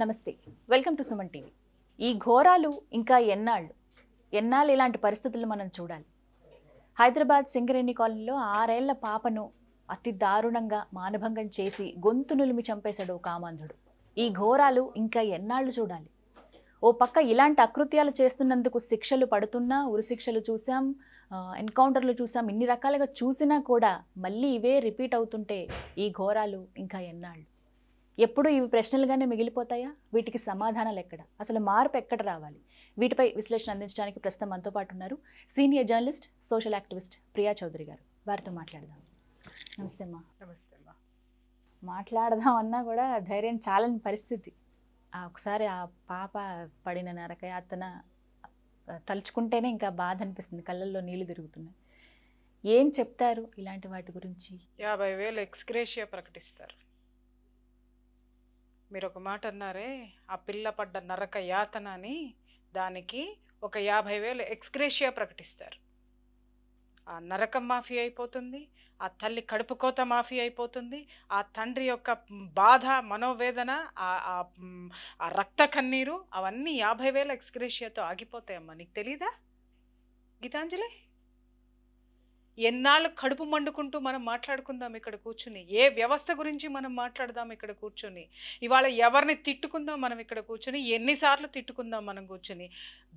నమస్తే welcome to Suman TV ఈ ఘోరాలు ఇంకా ఎన్నాళ్ళు ఎన్నాళ్ళు ఇలాంటి పరిస్థితులు మనం చూడాలి హైదరాబాద్ సింగరేణి కాలనీలో ఆరేళ్ల పాపను అతి దారుణంగా మానభంగం చేసి గొంతు నులిమి చంపేశాడు ఓ కామాంధుడు ఈ ఘోరాలు ఇంకా ఎన్నాళ్ళు చూడాలి ఓ పక్క ఇలాంటి అకృత్యాలు చేస్తున్నందుకు శిక్షలు పడుతున్నా ఉరిశిక్షలు చూసాం ఎన్కౌంటర్లు చూసాం ఇన్ని రకాలుగా చూసినా కూడా మళ్ళీ ఇవే రిపీట్ అవుతుంటే ఈ ఘోరాలు ఇంకా ఎన్నాళ్ళు ఎప్పుడు ఇవి ప్రశ్నలుగానే మిగిలిపోతాయా వీటికి సమాధానాలు ఎక్కడ అసలు మార్పు ఎక్కడ రావాలి వీటిపై విశ్లేషణ అందించడానికి ప్రస్తుతం మనతో పాటు ఉన్నారు senior journalist social activist Priya Chaudhary garu వారితో మాట్లాడదాం నమస్తే అమ్మా నమస్తే అమ్మా మాట్లాడదాం అన్నా కూడా ధైర్యం చాలని పరిస్థితి ఒకసారి ఆ పాప పడిన నరకయాతన తలుచుకుంటేనే ఇంకా బాధ అనిపిస్తుంది కళ్ళల్లో నీళ్లు తిరుగుతున్నాయి ఏం చెప్తారు ఇలాంటి వాటి గురించి యాభై వేలు ఎక్స్క్రేషియా ప్రకటిస్తారు మీరు ఒక మాట అన్నారే ఆ పిల్ల పడ్డ నరక యాతన అని దానికి ఒక యాభై వేలు ఎక్స్గ్రేషియా ప్రకటిస్తారు ఆ నరకం మాఫీ అయిపోతుంది ఆ తల్లి కడుపుకోత మాఫీ అయిపోతుంది ఆ తండ్రి యొక్క బాధ మనోవేదన ఆ రక్త కన్నీరు అవన్నీ యాభై వేల ఎక్స్గ్రేషియాతో ఆగిపోతాయమ్మా నీకు తెలీదా గీతాంజలి ఎన్నాళ్ళు కడుపు మండుకుంటూ మనం మాట్లాడుకుందాం ఇక్కడ కూర్చుని ఏ వ్యవస్థ గురించి మనం మాట్లాడదాం ఇక్కడ కూర్చుని ఇవాళ ఎవరిని తిట్టుకుందాం మనం ఇక్కడ కూర్చుని ఎన్నిసార్లు తిట్టుకుందాం మనం కూర్చుని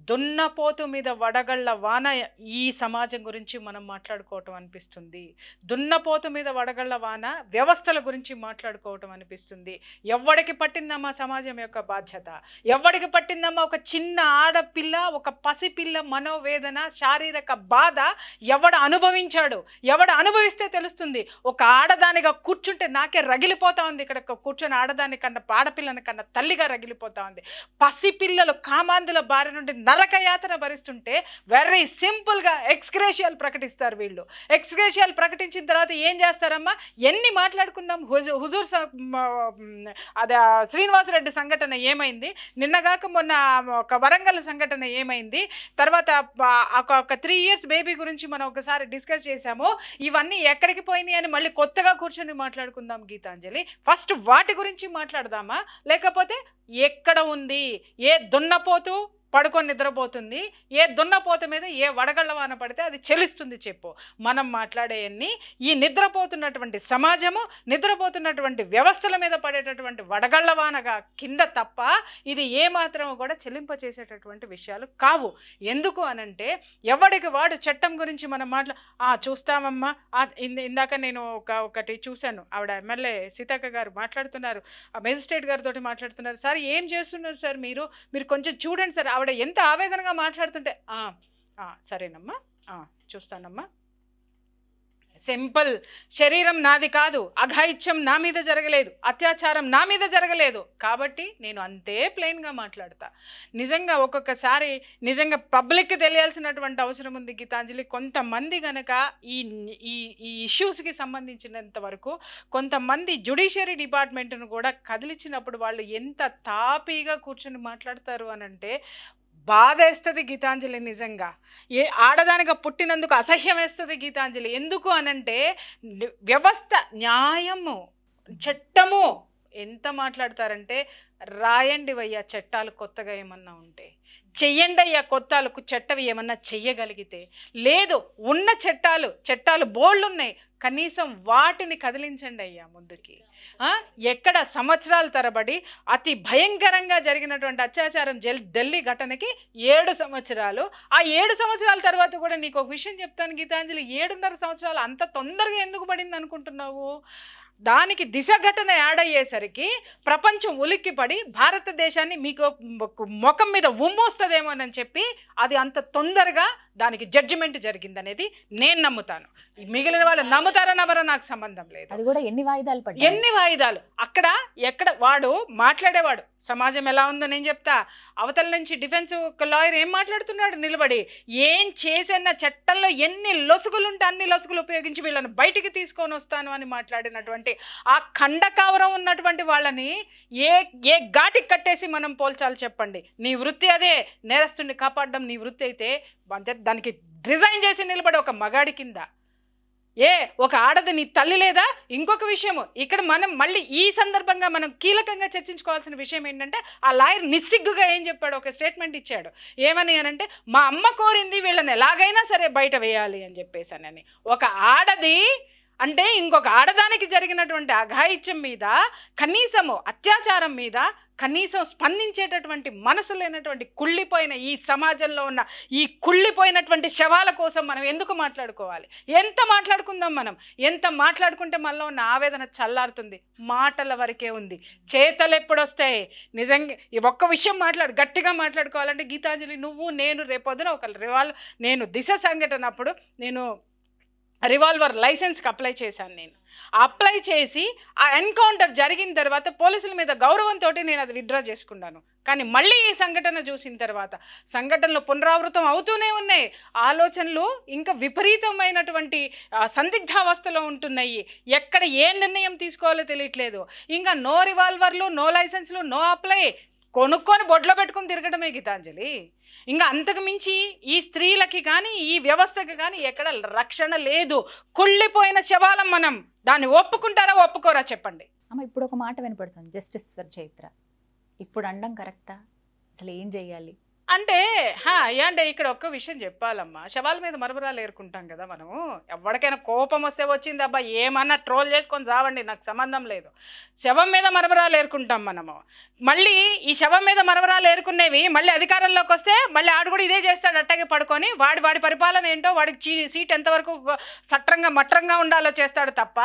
దున్నపోతు మీద వడగళ్ళ వాన ఈ సమాజం గురించి మనం మాట్లాడుకోవటం అనిపిస్తుంది దున్నపోతు మీద వడగళ్ళ వాన వ్యవస్థల గురించి మాట్లాడుకోవటం అనిపిస్తుంది ఎవడికి పట్టిందమ్మా సమాజం యొక్క బాధ్యత ఎవడికి పట్టిందమ్మా ఒక చిన్న ఆడపిల్ల ఒక పసిపిల్ల మనోవేదన శారీరక బాధ ఎవడ అనుభవించ అనుభవించాడు ఎవడు అనుభవిస్తే తెలుస్తుంది ఒక ఆడదానిగా కూర్చుంటే నాకే రగిలిపోతా ఉంది ఇక్కడ కూర్చొని ఆడదాని కన్నా పాడపిల్లని కన్నా తల్లిగా రగిలిపోతా ఉంది పసిపిల్లలు కామాంధుల బారి నుండి యాతన భరిస్తుంటే వెరీ సింపుల్గా ఎక్స్క్రేషియాలు ప్రకటిస్తారు వీళ్ళు ఎక్స్క్రేషియాలు ప్రకటించిన తర్వాత ఏం చేస్తారమ్మా ఎన్ని మాట్లాడుకుందాం హుజూర్ అదే శ్రీనివాసరెడ్డి సంఘటన ఏమైంది నిన్నగాక మొన్న ఒక వరంగల్ సంఘటన ఏమైంది తర్వాత ఒక త్రీ ఇయర్స్ బేబీ గురించి మనం ఒకసారి డిస్కస్ డిస్కస్ చేశామో ఇవన్నీ ఎక్కడికి పోయినాయి అని మళ్ళీ కొత్తగా కూర్చొని మాట్లాడుకుందాం గీతాంజలి ఫస్ట్ వాటి గురించి మాట్లాడదామా లేకపోతే ఎక్కడ ఉంది ఏ దున్నపోతూ పడుకొని నిద్రపోతుంది ఏ దున్నపోత మీద ఏ వడగళ్ళ వాన పడితే అది చెలుస్తుంది చెప్పు మనం మాట్లాడేయన్ని ఈ నిద్రపోతున్నటువంటి సమాజము నిద్రపోతున్నటువంటి వ్యవస్థల మీద పడేటటువంటి వడగళ్ళ వానగా కింద తప్ప ఇది ఏ మాత్రము కూడా చెల్లింప చేసేటటువంటి విషయాలు కావు ఎందుకు అనంటే ఎవడికి వాడు చట్టం గురించి మనం మాట్లా చూస్తామమ్మా ఇందాక నేను ఒక ఒకటి చూశాను ఆవిడ ఎమ్మెల్యే సీతక్క గారు మాట్లాడుతున్నారు మెజిస్ట్రేట్ గారితో మాట్లాడుతున్నారు సార్ ఏం చేస్తున్నారు సార్ మీరు మీరు కొంచెం చూడండి సార్ ఆవిడ ఎంత ఆవేదనగా మాట్లాడుతుంటే సరేనమ్మా చూస్తానమ్మా సింపుల్ శరీరం నాది కాదు అఘాయిత్యం నా మీద జరగలేదు అత్యాచారం నా మీద జరగలేదు కాబట్టి నేను అంతే ప్లెయిన్గా మాట్లాడతా నిజంగా ఒక్కొక్కసారి నిజంగా పబ్లిక్కి తెలియాల్సినటువంటి అవసరం ఉంది గీతాంజలి కొంతమంది గనక ఈ ఈ ఈ ఇష్యూస్కి సంబంధించినంత వరకు కొంతమంది జ్యుడిషియరీ డిపార్ట్మెంట్ను కూడా కదిలిచ్చినప్పుడు వాళ్ళు ఎంత తాపీగా కూర్చొని మాట్లాడతారు అని అంటే బాధేస్తుంది గీతాంజలి నిజంగా ఏ ఆడదానిగా పుట్టినందుకు అసహ్యం వేస్తుంది గీతాంజలి ఎందుకు అనంటే వ్యవస్థ న్యాయము చట్టము ఎంత మాట్లాడతారంటే రాయండి వయ్యా చట్టాలు కొత్తగా ఏమన్నా ఉంటే చెయ్యండి అయ్యా వాళ్ళకు చట్టవి ఏమన్నా చెయ్యగలిగితే లేదు ఉన్న చట్టాలు చట్టాలు బోల్డ్ ఉన్నాయి కనీసం వాటిని కదిలించండి అయ్యా ముందుకి ఎక్కడ సంవత్సరాల తరబడి అతి భయంకరంగా జరిగినటువంటి అత్యాచారం జల్ ఢిల్లీ ఘటనకి ఏడు సంవత్సరాలు ఆ ఏడు సంవత్సరాల తర్వాత కూడా నీకు ఒక విషయం చెప్తాను గీతాంజలి ఏడున్నర సంవత్సరాలు అంత తొందరగా ఎందుకు పడింది అనుకుంటున్నావు దానికి దిశ ఘటన యాడ్ అయ్యేసరికి ప్రపంచం ఉలిక్కిపడి భారతదేశాన్ని మీకు ముఖం మీద ఉమ్మోస్తుందేమోనని చెప్పి అది అంత తొందరగా దానికి జడ్జిమెంట్ జరిగిందనేది నేను నమ్ముతాను మిగిలిన వాళ్ళు నమ్ముతారా నమ్మరా నాకు సంబంధం లేదు అది కూడా ఎన్ని వాయిదాలు ఎన్ని వాయిదాలు అక్కడ ఎక్కడ వాడు మాట్లాడేవాడు సమాజం ఎలా ఉందో నేను చెప్తా అవతల నుంచి డిఫెన్స్ లాయర్ ఏం మాట్లాడుతున్నాడు నిలబడి ఏం చేసిన చట్టంలో ఎన్ని లొసుగులుంటే అన్ని లొసుగులు ఉపయోగించి వీళ్ళని బయటికి తీసుకొని వస్తాను అని మాట్లాడినటువంటి ఆ ఖండకావరం ఉన్నటువంటి వాళ్ళని ఏ ఏ ఘాటికి కట్టేసి మనం పోల్చాలి చెప్పండి నీ వృత్తి అదే నేరస్తుని కాపాడడం నీ వృత్తి అయితే దానికి డిజైన్ చేసి నిలబడే ఒక మగాడి కింద ఏ ఒక ఆడది నీ తల్లి లేదా ఇంకొక విషయము ఇక్కడ మనం మళ్ళీ ఈ సందర్భంగా మనం కీలకంగా చర్చించుకోవాల్సిన విషయం ఏంటంటే ఆ లాయర్ నిస్సిగ్గుగా ఏం చెప్పాడు ఒక స్టేట్మెంట్ ఇచ్చాడు ఏమని అనంటే మా అమ్మ కోరింది వీళ్ళని ఎలాగైనా సరే బయట వేయాలి అని చెప్పేసానని ఒక ఆడది అంటే ఇంకొక ఆడదానికి జరిగినటువంటి అఘాయిత్యం మీద కనీసము అత్యాచారం మీద కనీసం స్పందించేటటువంటి మనసు లేనటువంటి కుళ్ళిపోయిన ఈ సమాజంలో ఉన్న ఈ కుళ్ళిపోయినటువంటి శవాల కోసం మనం ఎందుకు మాట్లాడుకోవాలి ఎంత మాట్లాడుకుందాం మనం ఎంత మాట్లాడుకుంటే మనలో ఉన్న ఆవేదన చల్లారుతుంది మాటల వరకే ఉంది చేతలు ఎప్పుడొస్తాయి నిజంగా ఒక్క విషయం మాట్లాడు గట్టిగా మాట్లాడుకోవాలంటే గీతాంజలి నువ్వు నేను రేపొద్దున ఒక రివాల్వ్ నేను దిశ సంఘటన అప్పుడు నేను రివాల్వర్ లైసెన్స్కి అప్లై చేశాను నేను అప్లై చేసి ఆ ఎన్కౌంటర్ జరిగిన తర్వాత పోలీసుల మీద గౌరవంతో నేను అది విత్డ్రా చేసుకున్నాను కానీ మళ్ళీ ఈ సంఘటన చూసిన తర్వాత సంఘటనలు పునరావృతం అవుతూనే ఉన్నాయి ఆలోచనలు ఇంకా విపరీతమైనటువంటి సందిగ్ధావస్థలో ఉంటున్నాయి ఎక్కడ ఏ నిర్ణయం తీసుకోవాలో తెలియట్లేదు ఇంకా నో రివాల్వర్లు నో లైసెన్స్లు నో అప్లై కొనుక్కొని బొడ్లో పెట్టుకుని తిరగడమే గీతాంజలి ఇంకా అంతకు మించి ఈ స్త్రీలకి కానీ ఈ వ్యవస్థకి కానీ ఎక్కడ రక్షణ లేదు కుళ్ళిపోయిన శవాలం మనం దాన్ని ఒప్పుకుంటారా ఒప్పుకోరా చెప్పండి అమ్మ ఇప్పుడు ఒక మాట వినపడుతుంది జస్టిస్ ఫర్ చైత్ర ఇప్పుడు అండం కరెక్టా అసలు ఏం చేయాలి అంటే హా అంటే ఇక్కడ ఒక్క విషయం చెప్పాలమ్మా శవాల మీద మరమరాలు ఏరుకుంటాం కదా మనము ఎవరికైనా కోపం వస్తే వచ్చింది అబ్బా ఏమన్నా ట్రోల్ చేసుకొని చావండి నాకు సంబంధం లేదు శవం మీద మరమరాలు ఏరుకుంటాం మనము మళ్ళీ ఈ శవం మీద మరమరాలు ఏరుకునేవి మళ్ళీ అధికారంలోకి వస్తే మళ్ళీ ఆడు కూడా ఇదే చేస్తాడు అట్టగే పడుకొని వాడి వాడి పరిపాలన ఏంటో వాడికి చీ సీట్ ఎంతవరకు సట్రంగా మట్రంగా ఉండాలో చేస్తాడు తప్ప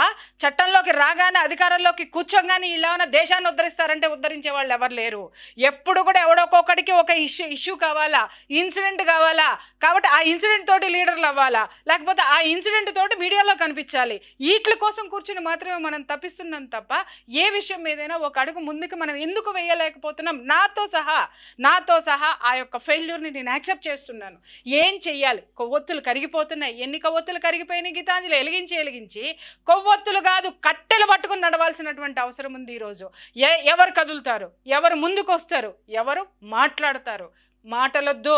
చట్టంలోకి రాగానే అధికారంలోకి కూర్చోగానే ఇలా దేశాన్ని ఉద్ధరిస్తారంటే ఉద్ధరించే వాళ్ళు ఎవరు లేరు ఎప్పుడు కూడా ఎవడొక్కొక్కడికి ఒక ఇష్యూ ఇష్యూ ఇష్యూ కావాలా ఇన్సిడెంట్ కావాలా కాబట్టి ఆ ఇన్సిడెంట్ తోటి లీడర్లు అవ్వాలా లేకపోతే ఆ ఇన్సిడెంట్ తోటి మీడియాలో కనిపించాలి వీటి కోసం కూర్చుని మాత్రమే మనం తప్పిస్తున్నాం తప్ప ఏ విషయం మీదైనా ఒక అడుగు ముందుకు మనం ఎందుకు వేయలేకపోతున్నాం నాతో సహా నాతో సహా ఆ యొక్క ఫెయిల్యూర్ని నేను యాక్సెప్ట్ చేస్తున్నాను ఏం చెయ్యాలి కొవ్వొత్తులు కరిగిపోతున్నాయి ఎన్ని కొవ్వొత్తులు కరిగిపోయినాయి గీతాంజలి ఎలిగించి ఎలిగించి కొవ్వొత్తులు కాదు కట్టెలు పట్టుకుని నడవాల్సినటువంటి అవసరం ఉంది ఈరోజు ఎవరు కదులుతారు ఎవరు ముందుకు వస్తారు ఎవరు మాట్లాడతారు మాటలొద్దు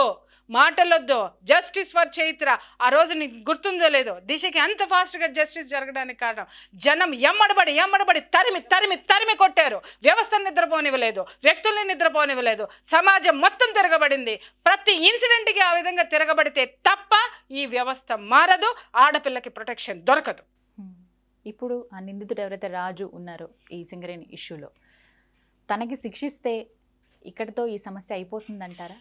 మాటలొద్దు జస్టిస్ ఫర్ చైత్ర ఆ రోజు నీకు గుర్తుందో లేదో దిశకి ఎంత ఫాస్ట్గా జస్టిస్ జరగడానికి కారణం జనం ఎమ్మడబడి ఎమ్మడబడి తరిమి తరిమి తరిమి కొట్టారు వ్యవస్థను నిద్రపోనివ్వలేదు వ్యక్తుల్ని నిద్రపోనివ్వలేదు సమాజం మొత్తం తిరగబడింది ప్రతి ఇన్సిడెంట్కి ఆ విధంగా తిరగబడితే తప్ప ఈ వ్యవస్థ మారదు ఆడపిల్లకి ప్రొటెక్షన్ దొరకదు ఇప్పుడు ఆ నిందితుడు ఎవరైతే రాజు ఉన్నారో ఈ సింగరేణి ఇష్యూలో తనకి శిక్షిస్తే ఇక్కడితో ఈ సమస్య అయిపోతుందంటారా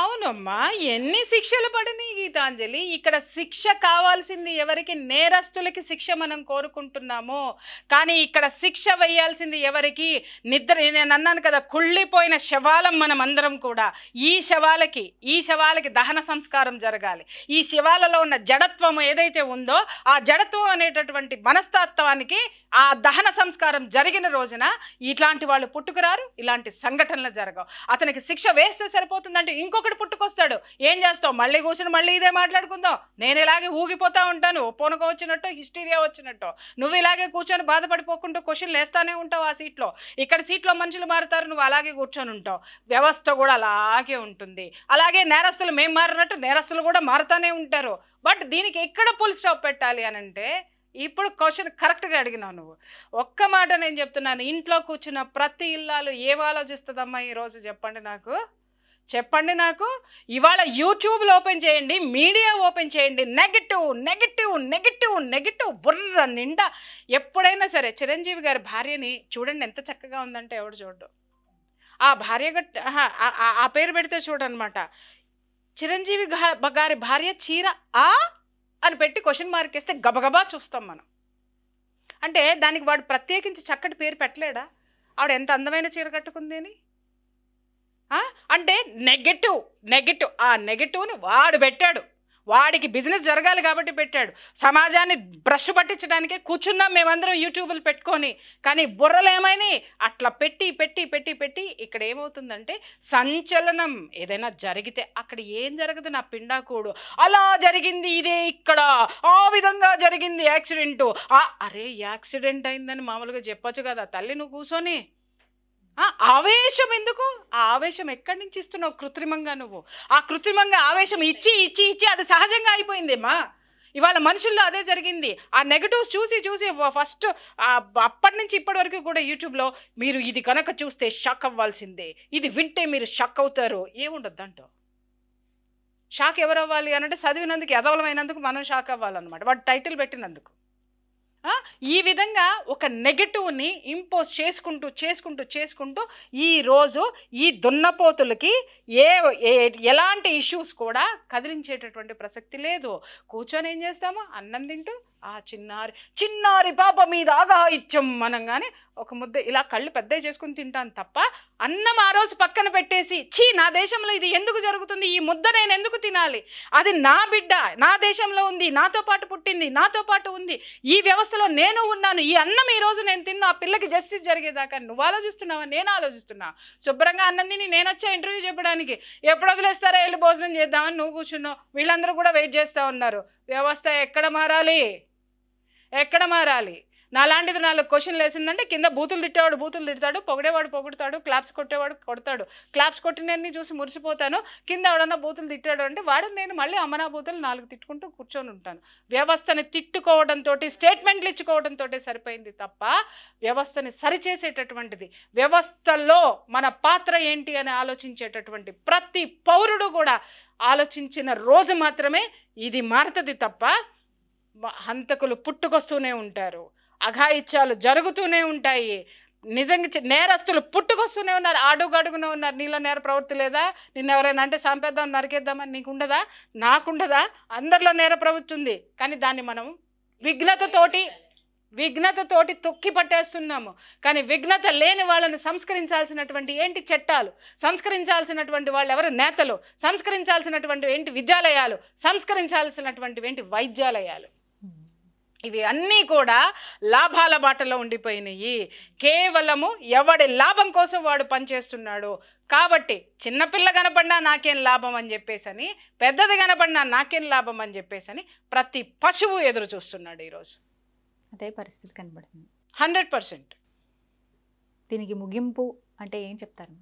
అవునమ్మా ఎన్ని శిక్షలు పడినాయి గీతాంజలి ఇక్కడ శిక్ష కావాల్సింది ఎవరికి నేరస్తులకి శిక్ష మనం కోరుకుంటున్నాము కానీ ఇక్కడ శిక్ష వేయాల్సింది ఎవరికి నిద్ర నేను అన్నాను కదా కుళ్ళిపోయిన శవాలం మనం అందరం కూడా ఈ శవాలకి ఈ శవాలకి దహన సంస్కారం జరగాలి ఈ శవాలలో ఉన్న జడత్వం ఏదైతే ఉందో ఆ జడత్వం అనేటటువంటి మనస్తత్వానికి ఆ దహన సంస్కారం జరిగిన రోజున ఇట్లాంటి వాళ్ళు పుట్టుకురారు ఇలాంటి సంఘటనలు జరగవు అతనికి శిక్ష వేస్తే సరిపోతుందంటే ఇంకో ఇంకొకటి పుట్టుకొస్తాడు ఏం చేస్తావు మళ్ళీ కూర్చుని మళ్ళీ ఇదే మాట్లాడుకుందాం నేను ఇలాగే ఊగిపోతా ఉంటాను పొనుక వచ్చినట్టు హిస్టీరియా వచ్చినట్టు నువ్వు ఇలాగే కూర్చొని బాధపడిపోకుండా క్వశ్చన్లు లేస్తానే ఉంటావు ఆ సీట్లో ఇక్కడ సీట్లో మనుషులు మారుతారు నువ్వు అలాగే కూర్చొని ఉంటావు వ్యవస్థ కూడా అలాగే ఉంటుంది అలాగే నేరస్తులు మేము మారినట్టు నేరస్తులు కూడా మారుతానే ఉంటారు బట్ దీనికి ఎక్కడ పుల్ స్టాప్ పెట్టాలి అని అంటే ఇప్పుడు క్వశ్చన్ కరెక్ట్గా అడిగినావు నువ్వు ఒక్క మాట నేను చెప్తున్నాను ఇంట్లో కూర్చున్న ప్రతి ఇల్లాలు ఏం ఆలోచిస్తుందమ్మా ఈరోజు చెప్పండి నాకు చెప్పండి నాకు ఇవాళ యూట్యూబ్లో ఓపెన్ చేయండి మీడియా ఓపెన్ చేయండి నెగిటివ్ నెగిటివ్ నెగిటివ్ నెగిటివ్ బుర్ర నిండా ఎప్పుడైనా సరే చిరంజీవి గారి భార్యని చూడండి ఎంత చక్కగా ఉందంటే ఎవడు చూడడు ఆ భార్య గట్ ఆ పేరు పెడితే చూడనమాట చిరంజీవి గారి భార్య చీర ఆ అని పెట్టి క్వశ్చన్ మార్క్ ఇస్తే గబగబా చూస్తాం మనం అంటే దానికి వాడు ప్రత్యేకించి చక్కటి పేరు పెట్టలేడా ఆవిడ ఎంత అందమైన చీర కట్టుకుంది అని అంటే నెగటివ్ నెగటివ్ ఆ నెగటివ్ని వాడు పెట్టాడు వాడికి బిజినెస్ జరగాలి కాబట్టి పెట్టాడు సమాజాన్ని భ్రష్ పట్టించడానికే కూర్చున్నాం మేమందరం యూట్యూబ్లు పెట్టుకొని కానీ బుర్రలు ఏమైనాయి అట్లా పెట్టి పెట్టి పెట్టి పెట్టి ఇక్కడ ఏమవుతుందంటే సంచలనం ఏదైనా జరిగితే అక్కడ ఏం జరగదు నా పిండాకూడు అలా జరిగింది ఇదే ఇక్కడ ఆ విధంగా జరిగింది యాక్సిడెంటు అరే యాక్సిడెంట్ అయిందని మామూలుగా చెప్పొచ్చు కదా తల్లి నువ్వు కూర్చొని ఆవేశం ఎందుకు ఆ ఆవేశం ఎక్కడి నుంచి ఇస్తున్నావు కృత్రిమంగా నువ్వు ఆ కృత్రిమంగా ఆవేశం ఇచ్చి ఇచ్చి ఇచ్చి అది సహజంగా అయిపోయిందేమా ఇవాళ మనుషుల్లో అదే జరిగింది ఆ నెగటివ్స్ చూసి చూసి ఫస్ట్ అప్పటి నుంచి ఇప్పటి వరకు కూడా యూట్యూబ్లో మీరు ఇది కనుక చూస్తే షాక్ అవ్వాల్సిందే ఇది వింటే మీరు షాక్ అవుతారు ఏముండద్దు అంటో షాక్ అని అనంటే చదివినందుకు ఎదవలమైనందుకు మనం షాక్ అవ్వాలన్నమాట వాడు టైటిల్ పెట్టినందుకు ఈ విధంగా ఒక నెగటివ్ని ఇంపోజ్ చేసుకుంటూ చేసుకుంటూ చేసుకుంటూ ఈరోజు ఈ దున్నపోతులకి ఏ ఎలాంటి ఇష్యూస్ కూడా కదిలించేటటువంటి ప్రసక్తి లేదు కూర్చొని ఏం చేస్తాము అన్నం తింటూ ఆ చిన్నారి చిన్నారి పాప మీద ఆగా ఇచ్చం మనం కానీ ఒక ముద్ద ఇలా కళ్ళు పెద్ద చేసుకుని తింటాను తప్ప అన్నం ఆ రోజు పక్కన పెట్టేసి చీ నా దేశంలో ఇది ఎందుకు జరుగుతుంది ఈ ముద్ద నేను ఎందుకు తినాలి అది నా బిడ్డ నా దేశంలో ఉంది నాతో పాటు పుట్టింది నాతో పాటు ఉంది ఈ వ్యవస్థ అవస్థలో నేను ఉన్నాను ఈ అన్నం ఈ రోజు నేను తిన్న ఆ పిల్లకి జస్టిస్ జరిగేదాకా నువ్వు ఆలోచిస్తున్నావా నేను ఆలోచిస్తున్నా శుభ్రంగా అన్నందిని నేను వచ్చా ఇంటర్వ్యూ చెప్పడానికి ఎప్పుడు వదిలేస్తారా వెళ్ళి భోజనం చేద్దామని నువ్వు కూర్చున్నావు వీళ్ళందరూ కూడా వెయిట్ చేస్తూ ఉన్నారు వ్యవస్థ ఎక్కడ మారాలి ఎక్కడ మారాలి నాలాంటిది నాలుగు క్వశ్చన్లు వేసిందంటే కింద బూతులు తిట్టేవాడు బూతులు తిడతాడు పొగడేవాడు పొగుడతాడు క్లాప్స్ కొట్టేవాడు కొడతాడు క్లాప్స్ కొట్టినన్ని చూసి మురిసిపోతాను కింద ఎవడన్నా బూతులు తిట్టాడు అంటే వాడు నేను మళ్ళీ అమ్మనా బూతులు నాలుగు తిట్టుకుంటూ కూర్చొని ఉంటాను వ్యవస్థని తిట్టుకోవడంతో స్టేట్మెంట్లు ఇచ్చుకోవడంతో సరిపోయింది తప్ప వ్యవస్థని సరిచేసేటటువంటిది వ్యవస్థలో మన పాత్ర ఏంటి అని ఆలోచించేటటువంటి ప్రతి పౌరుడు కూడా ఆలోచించిన రోజు మాత్రమే ఇది మారుతుంది తప్ప హంతకులు పుట్టుకొస్తూనే ఉంటారు అఘాయిత్యాలు జరుగుతూనే ఉంటాయి నిజంగా నేరస్తులు పుట్టుకొస్తూనే ఉన్నారు అడుగడుగునే ఉన్నారు నీలో నేర ప్రవృత్తి లేదా నిన్న ఎవరైనా అంటే చంపేద్దాం నరికేద్దామని నీకు ఉండదా నాకుండదా అందరిలో నేర ప్రవృత్తి ఉంది కానీ దాన్ని మనం విఘ్నతతోటి విఘ్నతతోటి తొక్కి పట్టేస్తున్నాము కానీ విఘ్నత లేని వాళ్ళని సంస్కరించాల్సినటువంటి ఏంటి చట్టాలు సంస్కరించాల్సినటువంటి వాళ్ళు ఎవరు నేతలు సంస్కరించాల్సినటువంటి ఏంటి విద్యాలయాలు సంస్కరించాల్సినటువంటి ఏంటి వైద్యాలయాలు ఇవి అన్నీ కూడా లాభాల బాటలో ఉండిపోయినాయి కేవలము ఎవడి లాభం కోసం వాడు పనిచేస్తున్నాడు కాబట్టి చిన్నపిల్ల కనపడినా నాకేం లాభం అని చెప్పేసని పెద్దది కనపడినా నాకేం లాభం అని చెప్పేసని ప్రతి పశువు ఎదురు చూస్తున్నాడు ఈరోజు అదే పరిస్థితి కనబడుతుంది హండ్రెడ్ పర్సెంట్ దీనికి ముగింపు అంటే ఏం చెప్తారు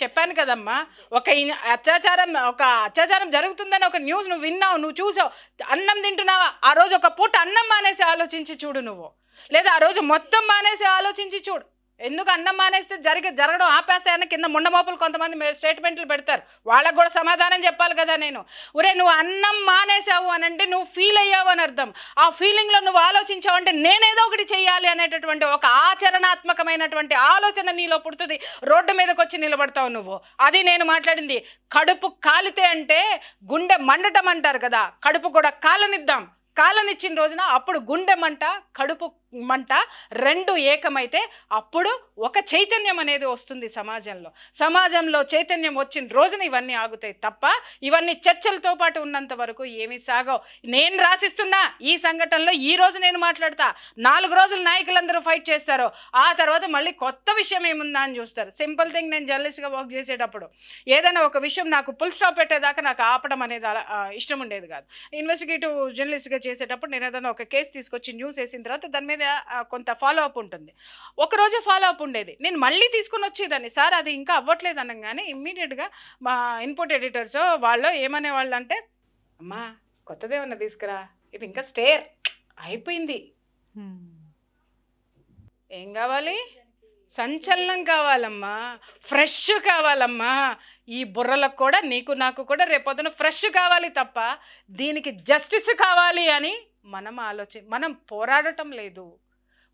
చెప్పాను కదమ్మా ఒక అత్యాచారం ఒక అత్యాచారం జరుగుతుందని ఒక న్యూస్ నువ్వు విన్నావు నువ్వు చూసావు అన్నం తింటున్నావా ఆ రోజు ఒక పూట అన్నం మానేసి ఆలోచించి చూడు నువ్వు లేదా ఆ రోజు మొత్తం మానేసి ఆలోచించి చూడు ఎందుకు అన్నం మానేస్తే జరిగే జరగడం ఆపేసాయని కింద ముండమోపులు కొంతమంది స్టేట్మెంట్లు పెడతారు వాళ్ళకు కూడా సమాధానం చెప్పాలి కదా నేను ఒరే నువ్వు అన్నం మానేసావు అని అంటే నువ్వు ఫీల్ అయ్యావు అని అర్థం ఆ ఫీలింగ్లో నువ్వు ఆలోచించావు అంటే నేనేదో ఒకటి చేయాలి అనేటటువంటి ఒక ఆచరణాత్మకమైనటువంటి ఆలోచన నీలో పుడుతుంది రోడ్డు మీదకి వచ్చి నిలబడతావు నువ్వు అది నేను మాట్లాడింది కడుపు కాలితే అంటే గుండె మండటం అంటారు కదా కడుపు కూడా కాలనిద్దాం కాలనిచ్చిన రోజున అప్పుడు గుండె మంట కడుపు మంట రెండు ఏకమైతే అప్పుడు ఒక చైతన్యం అనేది వస్తుంది సమాజంలో సమాజంలో చైతన్యం వచ్చిన రోజున ఇవన్నీ ఆగుతాయి తప్ప ఇవన్నీ చర్చలతో పాటు ఉన్నంత వరకు ఏమీ సాగవు నేను రాసిస్తున్నా ఈ సంఘటనలో ఈ రోజు నేను మాట్లాడతా నాలుగు రోజులు నాయకులందరూ ఫైట్ చేస్తారు ఆ తర్వాత మళ్ళీ కొత్త విషయం ఏముందా అని చూస్తారు సింపుల్ థింగ్ నేను జర్నలిస్ట్గా వర్క్ చేసేటప్పుడు ఏదైనా ఒక విషయం నాకు పుల్ స్టాప్ పెట్టేదాకా నాకు ఆపడం అనేది ఇష్టం ఉండేది కాదు ఇన్వెస్టిగేటివ్ జర్నలిస్ట్గా చేసేటప్పుడు నేను ఏదైనా ఒక కేసు తీసుకొచ్చి న్యూస్ వేసిన తర్వాత దాని మీద మీద కొంత ఫాలో అప్ ఉంటుంది ఒకరోజు ఫాలో అప్ ఉండేది నేను మళ్ళీ తీసుకుని వచ్చేదాన్ని సార్ అది ఇంకా అవ్వట్లేదు అనగానే ఇమ్మీడియట్గా మా ఇన్పుట్ ఎడిటర్స్ వాళ్ళు ఏమనే వాళ్ళు అంటే అమ్మా కొత్తదేమన్నా తీసుకురా ఇది ఇంకా స్టేర్ అయిపోయింది ఏం కావాలి సంచలనం కావాలమ్మా ఫ్రెష్ కావాలమ్మా ఈ బుర్రలకు కూడా నీకు నాకు కూడా రేపొద్దున ఫ్రెష్ కావాలి తప్ప దీనికి జస్టిస్ కావాలి అని మనం ఆలోచి మనం పోరాడటం లేదు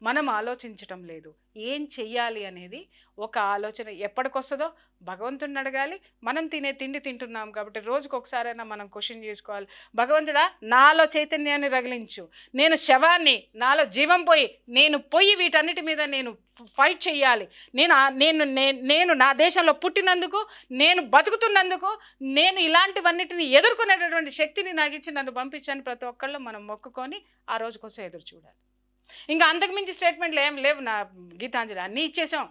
మనం ఆలోచించటం లేదు ఏం చెయ్యాలి అనేది ఒక ఆలోచన ఎప్పటికొస్తుందో భగవంతుడిని అడగాలి మనం తినే తిండి తింటున్నాం కాబట్టి రోజుకు ఒకసారైనా మనం క్వశ్చన్ చేసుకోవాలి భగవంతుడా నాలో చైతన్యాన్ని రగిలించు నేను శవాన్ని నాలో జీవం పోయి నేను పోయి వీటన్నిటి మీద నేను ఫైట్ చేయాలి నేను నేను నేను నా దేశంలో పుట్టినందుకు నేను బతుకుతున్నందుకు నేను ఇలాంటివన్నిటిని ఎదుర్కొనేటటువంటి శక్తిని నాకు ఇచ్చి నన్ను పంపించాను ప్రతి ఒక్కళ్ళు మనం మొక్కుకొని ఆ రోజు కోసం ఎదురు చూడాలి ఇంకా అంతకుమించి స్టేట్మెంట్లు ఏం లేవు నా గీతాంజలి అన్నీ ఇచ్చేసాం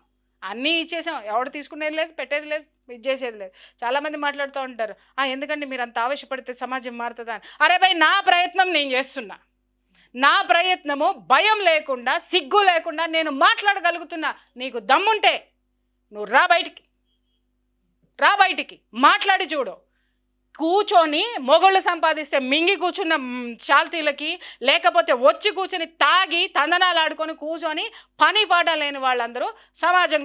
అన్నీ ఇచ్చేసాం ఎవడు తీసుకునేది లేదు పెట్టేది లేదు ఇది చేసేది లేదు చాలామంది మాట్లాడుతూ ఉంటారు ఎందుకంటే మీరు అంత ఆవేశపడితే సమాజం మారుతుందా అని అరే భయ్ నా ప్రయత్నం నేను చేస్తున్నా నా ప్రయత్నము భయం లేకుండా సిగ్గు లేకుండా నేను మాట్లాడగలుగుతున్నా నీకు దమ్ముంటే నువ్వు రా బయటికి రా బయటికి మాట్లాడి చూడు కూర్చొని మొగళ్ళు సంపాదిస్తే మింగి కూర్చున్న శాల్తీలకి లేకపోతే వచ్చి కూర్చొని తాగి తందనాలు ఆడుకొని కూర్చొని పని పాట లేని వాళ్ళందరూ సమాజం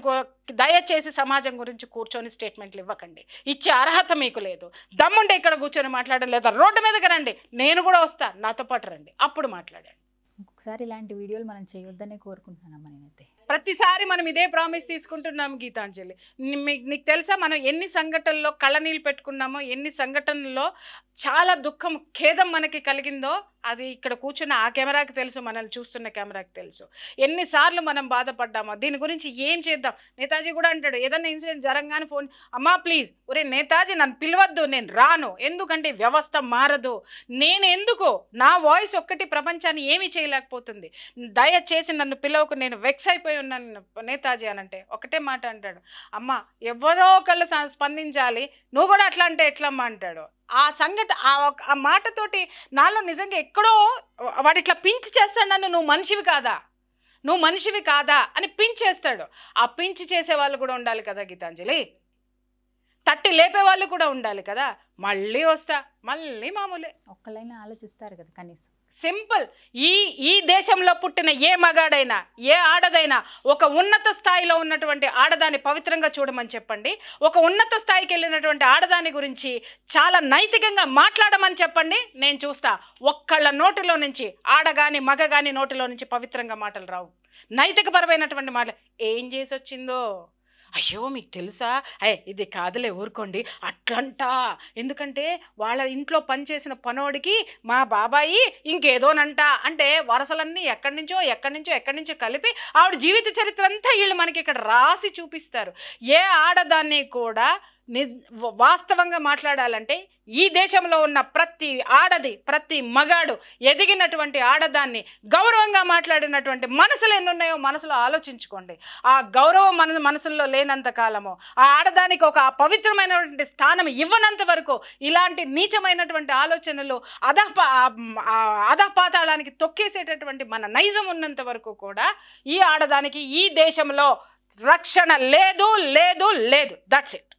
దయచేసి సమాజం గురించి కూర్చొని స్టేట్మెంట్లు ఇవ్వకండి ఇచ్చే అర్హత మీకు లేదు దమ్ముంటే ఇక్కడ కూర్చొని మాట్లాడడం లేదా రోడ్డు మీదకి రండి నేను కూడా వస్తాను నాతో పాటు రండి అప్పుడు మాట్లాడండి ఒకసారి ఇలాంటి వీడియోలు మనం చేయొద్దనే కోరుకుంటున్నానమ్మా నేనైతే ప్రతిసారి మనం ఇదే ప్రామిస్ తీసుకుంటున్నాము గీతాంజలి నీకు తెలుసా మనం ఎన్ని సంఘటనల్లో కళ్ళనీళ్ళు పెట్టుకున్నామో ఎన్ని సంఘటనల్లో చాలా దుఃఖం ఖేదం మనకి కలిగిందో అది ఇక్కడ కూర్చున్న ఆ కెమెరాకి తెలుసు మనల్ని చూస్తున్న కెమెరాకి తెలుసు ఎన్నిసార్లు మనం బాధపడ్డామో దీని గురించి ఏం చేద్దాం నేతాజీ కూడా అంటాడు ఏదైనా ఇన్సిడెంట్ జరంగానే ఫోన్ అమ్మా ప్లీజ్ ఒరే నేతాజీ నన్ను పిలవద్దు నేను రాను ఎందుకంటే వ్యవస్థ మారదు నేను ఎందుకు నా వాయిస్ ఒక్కటి ప్రపంచాన్ని ఏమీ చేయలేక లేకపోతుంది దయచేసి నన్ను పిలవకు నేను వెక్స్ అయిపోయి ఉన్నాను నేతాజీ అని అంటే ఒకటే మాట అంటాడు అమ్మ ఎవరో ఒకళ్ళు స్పందించాలి నువ్వు కూడా అట్లా అంటే ఎట్లమ్మా అంటాడు ఆ సంగతి ఆ మాటతోటి నాలో నిజంగా ఎక్కడో వాడు ఇట్లా పించి చేస్తాడు నన్ను నువ్వు మనిషివి కాదా నువ్వు మనిషివి కాదా అని పించ్ చేస్తాడు ఆ పించ్ చేసే వాళ్ళు కూడా ఉండాలి కదా గీతాంజలి తట్టి లేపే వాళ్ళు కూడా ఉండాలి కదా మళ్ళీ వస్తా మళ్ళీ మామూలే ఒక్కలైనా ఆలోచిస్తారు కదా కనీసం సింపుల్ ఈ ఈ దేశంలో పుట్టిన ఏ మగాడైనా ఏ ఆడదైనా ఒక ఉన్నత స్థాయిలో ఉన్నటువంటి ఆడదాన్ని పవిత్రంగా చూడమని చెప్పండి ఒక ఉన్నత స్థాయికి వెళ్ళినటువంటి ఆడదాని గురించి చాలా నైతికంగా మాట్లాడమని చెప్పండి నేను చూస్తా ఒక్కళ్ళ నోటిలో నుంచి ఆడగాని మగ కానీ నోటిలో నుంచి పవిత్రంగా మాటలు రావు నైతికపరమైనటువంటి మాటలు ఏం చేసి వచ్చిందో అయ్యో మీకు తెలుసా అయ్యే ఇది కాదులే ఊరుకోండి అట్లంట ఎందుకంటే వాళ్ళ ఇంట్లో పనిచేసిన పనోడికి మా బాబాయి ఇంకేదోనంట అంటే వరసలన్నీ ఎక్కడి నుంచో ఎక్కడి నుంచో ఎక్కడి నుంచో కలిపి ఆవిడ జీవిత చరిత్ర అంతా వీళ్ళు మనకి ఇక్కడ రాసి చూపిస్తారు ఏ ఆడదాన్ని కూడా ని వాస్తవంగా మాట్లాడాలంటే ఈ దేశంలో ఉన్న ప్రతి ఆడది ప్రతి మగాడు ఎదిగినటువంటి ఆడదాన్ని గౌరవంగా మాట్లాడినటువంటి మనసులు ఎన్ని ఉన్నాయో మనసులో ఆలోచించుకోండి ఆ గౌరవం మన మనసుల్లో లేనంత కాలము ఆ ఆడదానికి ఒక పవిత్రమైనటువంటి స్థానం ఇవ్వనంత వరకు ఇలాంటి నీచమైనటువంటి ఆలోచనలు అధపా అధపాతాళానికి తొక్కేసేటటువంటి మన నైజం ఉన్నంత వరకు కూడా ఈ ఆడదానికి ఈ దేశంలో రక్షణ లేదు లేదు లేదు దట్స్ ఇట్